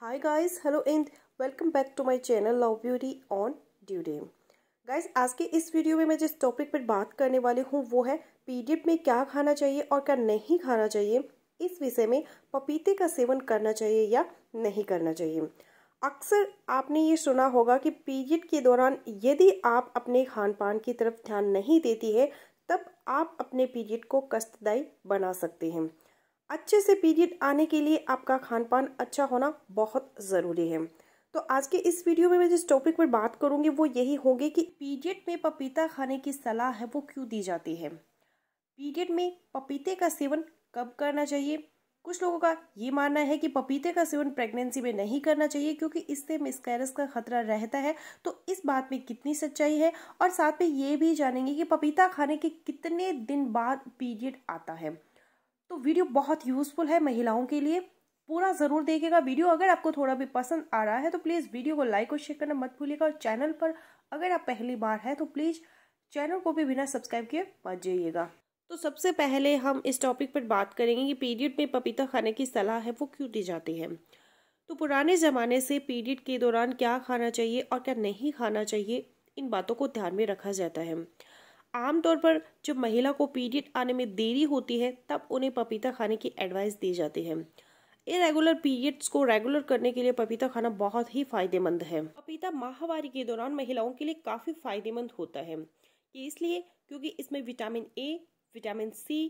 hi guys hello and welcome back to my channel love beauty on duty guys guys आज के इस video में मैं जिस टॉपिक पर बात करने वाली हूँ वो है पीरियड में क्या खाना चाहिए और क्या नहीं खाना चाहिए इस विषय में पपीते का सेवन करना चाहिए या नहीं करना चाहिए अक्सर आपने ये सुना होगा कि पीरियड के दौरान यदि आप अपने खान पान की तरफ ध्यान नहीं देती है तब आप अपने पीरियड को कष्टदायी बना सकते हैं अच्छे से पीरियड आने के लिए आपका खान पान अच्छा होना बहुत ज़रूरी है तो आज के इस वीडियो में मैं जिस टॉपिक पर बात करूंगी वो यही होगी कि पीरियड में पपीता खाने की सलाह है वो क्यों दी जाती है पीरियड में पपीते का सेवन कब करना चाहिए कुछ लोगों का ये मानना है कि पपीते का सेवन प्रेगनेंसी में नहीं करना चाहिए क्योंकि इससे मिसकैरस का खतरा रहता है तो इस बात में कितनी सच्चाई है और साथ में ये भी जानेंगे कि पपीता खाने के कितने दिन बाद पीरियड आता है तो वीडियो बहुत यूज़फुल है महिलाओं के लिए पूरा ज़रूर देखेगा वीडियो अगर आपको थोड़ा भी पसंद आ रहा है तो प्लीज़ वीडियो को लाइक और शेयर करना मत भूलिएगा और चैनल पर अगर आप पहली बार हैं तो प्लीज़ चैनल को भी बिना सब्सक्राइब किए मत जाइएगा तो सबसे पहले हम इस टॉपिक पर बात करेंगे कि पीरियड में पपीता खाने की सलाह है वो क्यों दी जाती है तो पुराने ज़माने से पीरियड के दौरान क्या खाना चाहिए और क्या नहीं खाना चाहिए इन बातों को ध्यान में रखा जाता है आमतौर पर जब महिला को पीरियड आने में देरी होती है तब उन्हें पपीता खाने की एडवाइस दी जाती है इरेगुलर पीरियड्स को रेगुलर करने के लिए पपीता खाना बहुत ही फायदेमंद है पपीता माहवारी के दौरान महिलाओं के लिए काफ़ी फायदेमंद होता है ये इसलिए क्योंकि इसमें vitamin A vitamin C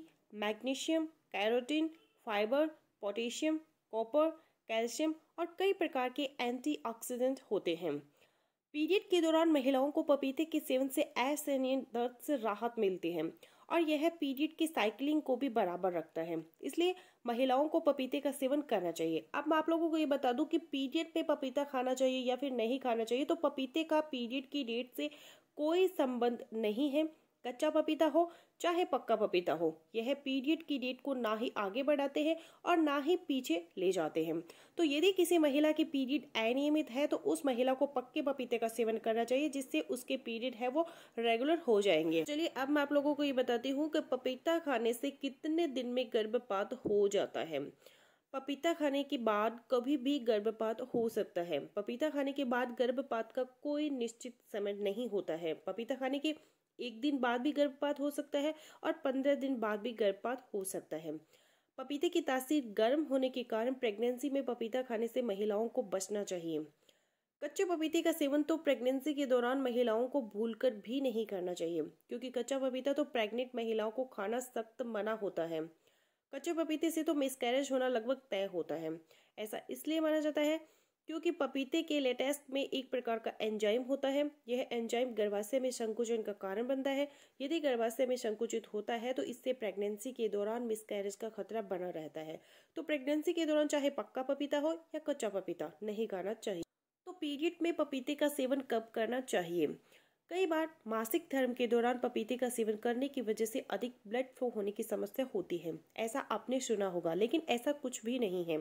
magnesium carotene fibre potassium copper calcium और कई प्रकार के एंटीऑक्सीडेंट होते हैं पीरियड के दौरान महिलाओं को पपीते के सेवन से असहनीय दर्द से राहत मिलती है और यह पीरियड की साइकिलिंग को भी बराबर रखता है इसलिए महिलाओं को पपीते का सेवन करना चाहिए अब मैं आप लोगों को ये बता दूं कि पीरियड पे पपीता खाना चाहिए या फिर नहीं खाना चाहिए तो पपीते का पीरियड की डेट से कोई संबंध नहीं है कच्चा पपीता हो चाहे पक्का पपीता हो यह पीरियड की डेट को ना ही आगे बढ़ाते हैं और ना ही पीछे ले जाते हैं तो यदि किसी महिला की पीरियड अनियमित है तो उस महिला को पक्के पपीते का सेवन करना चाहिए जिससे उसके पीरियड है वो रेगुलर हो जाएंगे चलिए अब मैं आप लोगों को ये बताती हूँ कि पपीता खाने से कितने दिन में गर्भपात हो जाता है पपीता खाने के बाद कभी भी गर्भपात हो सकता है पपीता खाने के बाद गर्भपात का कोई निश्चित समय नहीं होता है पपीता खाने के एक दिन बाद भी गर्भपात हो सकता है और पंद्रह दिन बाद भी गर्भपात हो सकता है पपीते की तासीर गर्म होने के कारण प्रेगनेंसी में पपीता खाने से महिलाओं को बचना चाहिए कच्चे पपीते का सेवन तो प्रेगनेंसी के दौरान महिलाओं को भूलकर भी नहीं करना चाहिए क्योंकि कच्चा पपीता तो प्रेग्नेंट महिलाओं को खाना सख्त मना होता है कच्चे पपीते से तो मिसकैरेज होना लगभग तय होता है ऐसा इसलिए माना जाता है क्योंकि पपीते के लेटेस्ट में एक प्रकार का एंजाइम होता है यह एंजाइम गर्भाशय में संकुचन का कारण बनता है यदि गर्भाशय में संकुचित होता है तो इससे प्रेगनेंसी के दौरान मिसकैरेज का खतरा बना रहता है तो प्रेगनेंसी के दौरान चाहे पक्का पपीता हो या कच्चा पपीता नहीं खाना चाहिए तो पीरियड में पपीते का सेवन कब करना चाहिए कई बार मासिक धर्म के दौरान पपीते का सेवन करने की वजह से अधिक ब्लड फ्लो होने की समस्या होती है ऐसा आपने सुना होगा लेकिन ऐसा कुछ भी नहीं है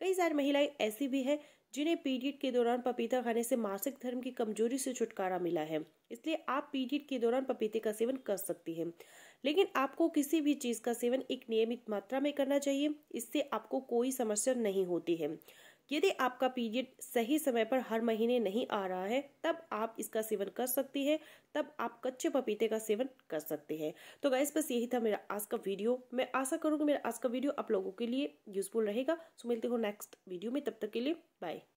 कई सारी महिलाएं ऐसी भी हैं जिन्हें पीरियड के दौरान पपीता खाने से मासिक धर्म की कमजोरी से छुटकारा मिला है इसलिए आप पीरियड के दौरान पपीते का सेवन कर सकती हैं लेकिन आपको किसी भी चीज़ का सेवन एक नियमित मात्रा में करना चाहिए इससे आपको कोई समस्या नहीं होती है यदि आपका पीरियड सही समय पर हर महीने नहीं आ रहा है तब आप इसका सेवन कर सकती है तब आप कच्चे पपीते का सेवन कर सकते हैं तो गाइस बस यही था मेरा आज का वीडियो मैं आशा करूँगी मेरा आज का वीडियो आप लोगों के लिए यूजफुल रहेगा सो मिलते हो नेक्स्ट वीडियो में तब तक के लिए बाय